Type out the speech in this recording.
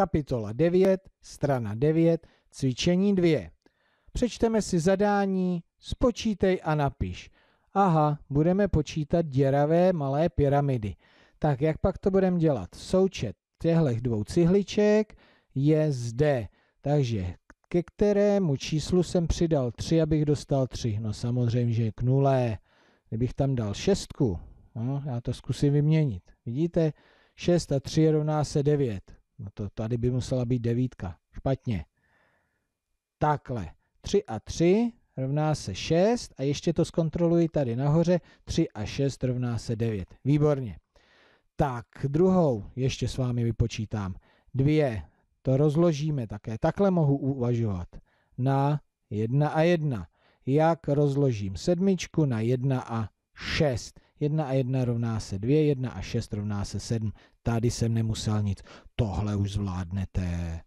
kapitola 9, strana 9, cvičení 2. Přečteme si zadání, spočítej a napiš. Aha, budeme počítat děravé malé pyramidy. Tak jak pak to budeme dělat? Součet těchto dvou cihliček je zde. Takže ke kterému číslu jsem přidal 3, abych dostal 3? No samozřejmě, že k nulé. Kdybych tam dal 6, no, já to zkusím vyměnit. Vidíte, 6 a 3 rovná se 9. No to, tady by musela být devítka. Špatně. Takhle. 3 a 3 rovná se 6 a ještě to zkontroluji tady nahoře. 3 a 6 rovná se 9. Výborně. Tak, druhou ještě s vámi vypočítám. 2. To rozložíme také. Takhle mohu uvažovat. Na 1 a 1. Jak rozložím sedmičku na 1 a 6. 1 a 1 rovná se 2, 1 a 6 rovná se 7. Tady jsem nemusel nic. Tohle už zvládnete.